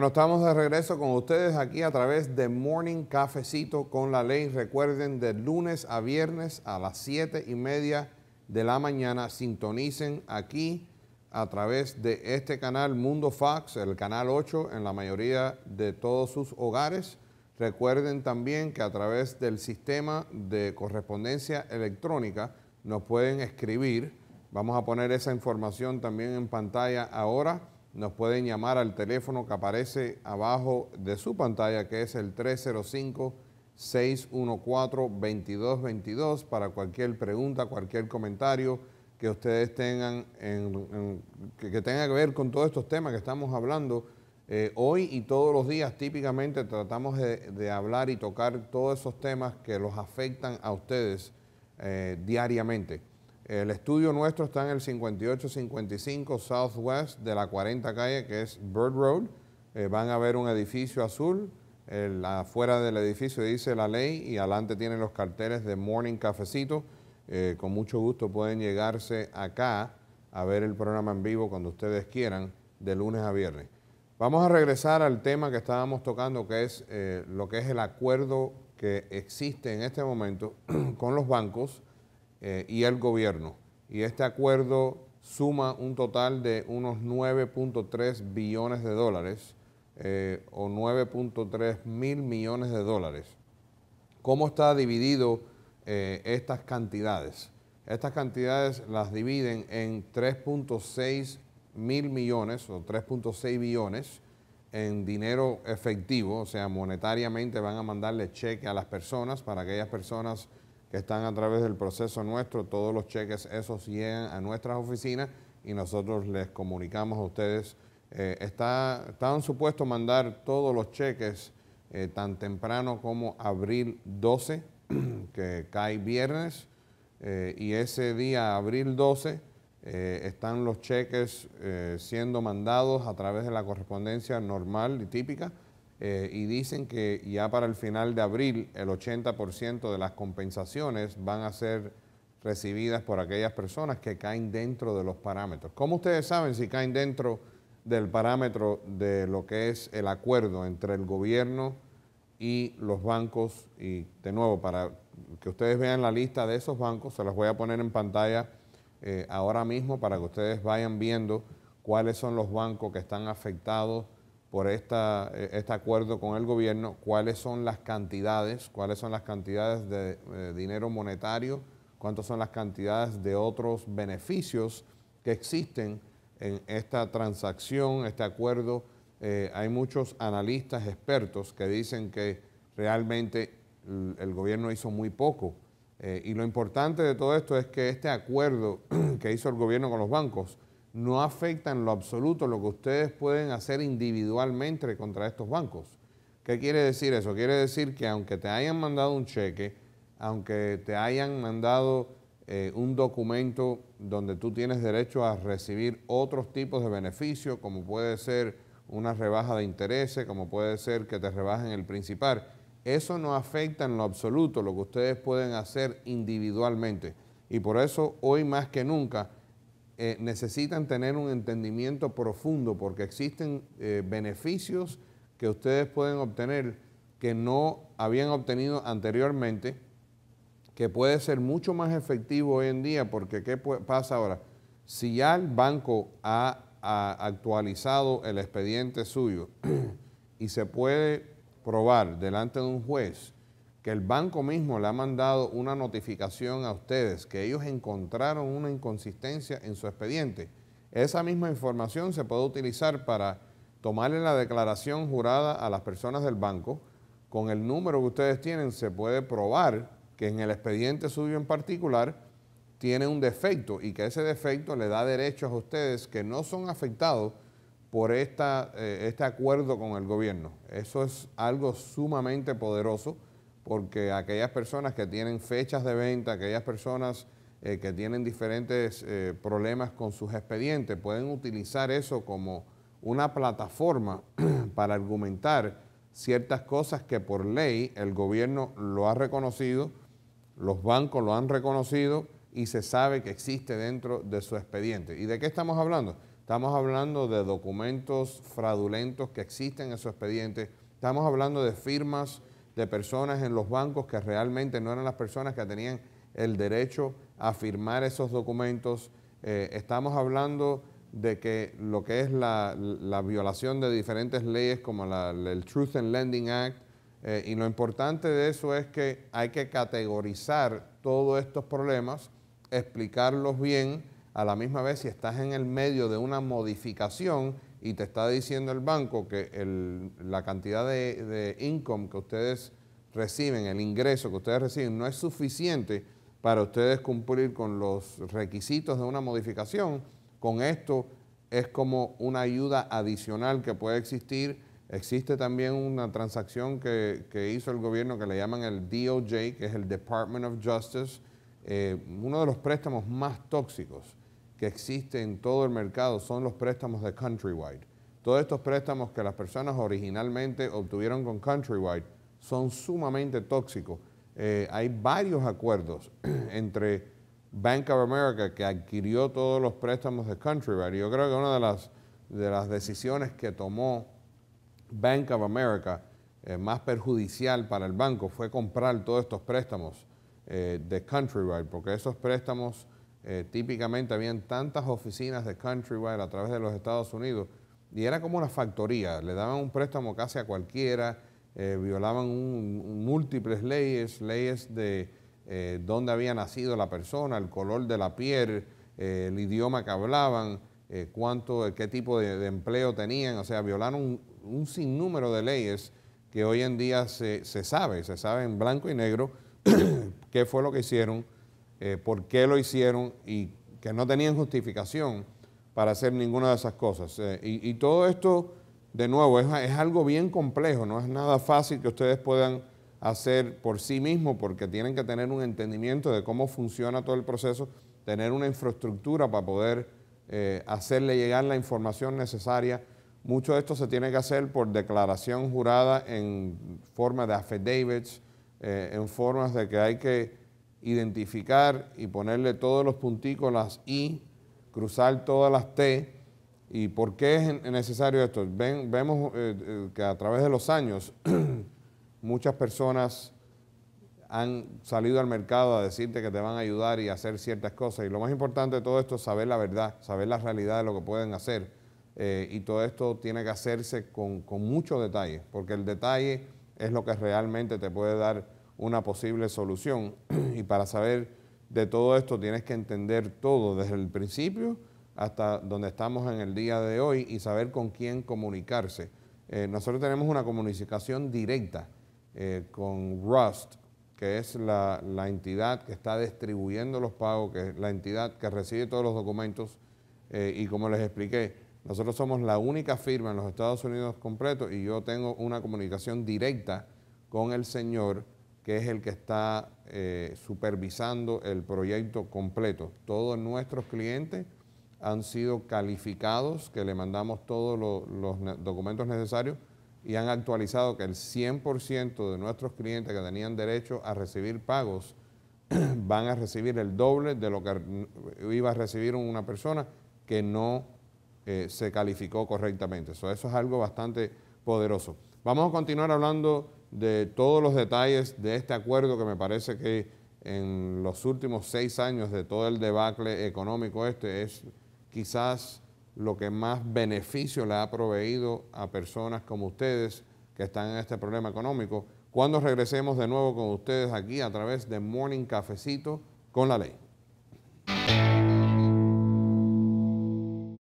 Bueno, estamos de regreso con ustedes aquí a través de Morning Cafecito con la Ley. Recuerden, de lunes a viernes a las 7 y media de la mañana, sintonicen aquí a través de este canal Mundo Fax, el canal 8, en la mayoría de todos sus hogares. Recuerden también que a través del sistema de correspondencia electrónica nos pueden escribir. Vamos a poner esa información también en pantalla ahora nos pueden llamar al teléfono que aparece abajo de su pantalla, que es el 305-614-2222, para cualquier pregunta, cualquier comentario que ustedes tengan, en, que, tenga que ver con todos estos temas que estamos hablando. Eh, hoy y todos los días típicamente tratamos de, hablar y tocar todos esos temas que los afectan a ustedes eh, diariamente. El estudio nuestro está en el 5855 Southwest de la 40 calle, que es Bird Road. Eh, van a ver un edificio azul. afuera del edificio dice la ley y adelante tienen los carteles de Morning Cafecito. Eh, con mucho gusto pueden llegarse acá a ver el programa en vivo cuando ustedes quieran, de lunes a viernes. Vamos a regresar al tema que estábamos tocando, que es eh, lo que es el acuerdo que existe en este momento con los bancos eh, y el gobierno. Y este acuerdo suma un total de unos 9.3 billones de dólares eh, o 9.3 mil millones de dólares. ¿Cómo está dividido eh, estas cantidades? Estas cantidades las dividen en 3.6 mil millones o 3.6 billones en dinero efectivo, o sea, monetariamente van a mandarle cheque a las personas para que aquellas personas que están a través del proceso nuestro, todos los cheques esos llegan a nuestras oficinas y nosotros les comunicamos a ustedes. Están eh, está, supuestos mandar todos los cheques eh, tan temprano como abril 12, que cae viernes, eh, y ese día, abril 12, están los cheques siendo mandados a través de la correspondencia normal y típica eh, y dicen que ya para el final de abril el 80% de las compensaciones van a ser recibidas por aquellas personas que caen dentro de los parámetros. ¿Cómo ustedes saben si caen dentro del parámetro de lo que es el acuerdo entre el gobierno y los bancos? Y de nuevo, para que ustedes vean la lista de esos bancos, se las voy a poner en pantalla eh, ahora mismo para que ustedes vayan viendo cuáles son los bancos que están afectados por esta, eh, este acuerdo con el gobierno, cuáles son las cantidades, cuáles son las cantidades de eh, dinero monetario, cuántas son las cantidades de otros beneficios que existen en esta transacción, este acuerdo. Eh, hay muchos analistas expertos que dicen que realmente el, gobierno hizo muy poco. y lo importante de todo esto es que este acuerdo que hizo el gobierno con los bancos, no afecta en lo absoluto lo que ustedes pueden hacer individualmente contra estos bancos. ¿Qué quiere decir eso? Quiere decir que aunque te hayan mandado un cheque, aunque te hayan mandado eh, un documento donde tú tienes derecho a recibir otros tipos de beneficios, como puede ser una rebaja de intereses, como puede ser que te rebajen el principal, eso no afecta en lo absoluto lo que ustedes pueden hacer individualmente. Y por eso hoy más que nunca, eh, necesitan tener un entendimiento profundo porque existen eh, beneficios que ustedes pueden obtener que no habían obtenido anteriormente, que puede ser mucho más efectivo hoy en día porque ¿qué pasa ahora? Si ya el banco ha actualizado el expediente suyo y se puede probar delante de un juez, que el banco mismo le ha mandado una notificación a ustedes, que ellos encontraron una inconsistencia en su expediente. Esa misma información se puede utilizar para tomarle la declaración jurada a las personas del banco. Con el número que ustedes tienen se puede probar que en el expediente suyo en particular tiene un defecto y que ese defecto le da derechos a ustedes que no son afectados por esta, eh, este acuerdo con el gobierno. Eso es algo sumamente poderoso porque aquellas personas que tienen fechas de venta, aquellas personas eh, que tienen diferentes eh, problemas con sus expedientes, pueden utilizar eso como una plataforma para argumentar ciertas cosas que por ley el gobierno lo ha reconocido, los bancos lo han reconocido y se sabe que existe dentro de su expediente. ¿Y de qué estamos hablando? Estamos hablando de documentos fraudulentos que existen en su expediente, estamos hablando de firmas de personas en los bancos que realmente no eran las personas que tenían el derecho a firmar esos documentos. Eh, estamos hablando de que lo que es la, violación de diferentes leyes como la, el Truth and Lending Act, eh, y lo importante de eso es que hay que categorizar todos estos problemas, explicarlos bien a la misma vez si estás en el medio de una modificación y te está diciendo el banco que la cantidad de, income que ustedes reciben, el ingreso que ustedes reciben, no es suficiente para ustedes cumplir con los requisitos de una modificación, con esto es como una ayuda adicional que puede existir. Existe también una transacción que, hizo el gobierno que le llaman el DOJ, que es el Department of Justice, eh, uno de los préstamos más tóxicos que existe en todo el mercado son los préstamos de Countrywide. Todos estos préstamos que las personas originalmente obtuvieron con Countrywide son sumamente tóxicos. Eh, hay varios acuerdos entre Bank of America, que adquirió todos los préstamos de Countrywide. Yo creo que una de las, de las decisiones que tomó Bank of America, eh, más perjudicial para el banco, fue comprar todos estos préstamos eh, de Countrywide, porque esos préstamos eh, típicamente habían tantas oficinas de Countrywide a través de los Estados Unidos y era como una factoría, le daban un préstamo casi a cualquiera, eh, violaban múltiples leyes, leyes de eh, dónde había nacido la persona, el color de la piel, el idioma que hablaban, cuánto, qué tipo de, empleo tenían, o sea, violaron un, sinnúmero de leyes que hoy en día se, se sabe, se sabe en blanco y negro qué fue lo que hicieron eh, por qué lo hicieron y que no tenían justificación para hacer ninguna de esas cosas. Eh, y, todo esto, de nuevo, es, algo bien complejo, no es nada fácil que ustedes puedan hacer por sí mismos porque tienen que tener un entendimiento de cómo funciona todo el proceso, tener una infraestructura para poder eh, hacerle llegar la información necesaria. Mucho de esto se tiene que hacer por declaración jurada en forma de affidavits, en formas de que hay que identificar y ponerle todos los punticos, las I, cruzar todas las T. ¿Y por qué es necesario esto? Ven, vemos eh, eh, que a través de los años muchas personas han salido al mercado a decirte que te van a ayudar y hacer ciertas cosas. Y lo más importante de todo esto es saber la verdad, saber la realidad de lo que pueden hacer. Eh, y todo esto tiene que hacerse con, con mucho detalle, porque el detalle es lo que realmente te puede dar una posible solución. y para saber de todo esto tienes que entender todo desde el principio hasta donde estamos en el día de hoy y saber con quién comunicarse. Eh, nosotros tenemos una comunicación directa eh, con Rust, que es la, entidad que está distribuyendo los pagos, que es la entidad que recibe todos los documentos. Eh, y como les expliqué, nosotros somos la única firma en los Estados Unidos completo y yo tengo una comunicación directa con el señor que es el que está eh, supervisando el proyecto completo. Todos nuestros clientes han sido calificados, que le mandamos todos los documentos necesarios y han actualizado que el 100% de nuestros clientes que tenían derecho a recibir pagos van a recibir el doble de lo que iba a recibir una persona que no eh, se calificó correctamente. eso es algo bastante poderoso. Vamos a continuar hablando de todos los detalles de este acuerdo que me parece que en los últimos seis años de todo el debacle económico este es quizás lo que más beneficio le ha proveído a personas como ustedes que están en este problema económico. Cuando regresemos de nuevo con ustedes aquí a través de Morning Cafecito con la ley.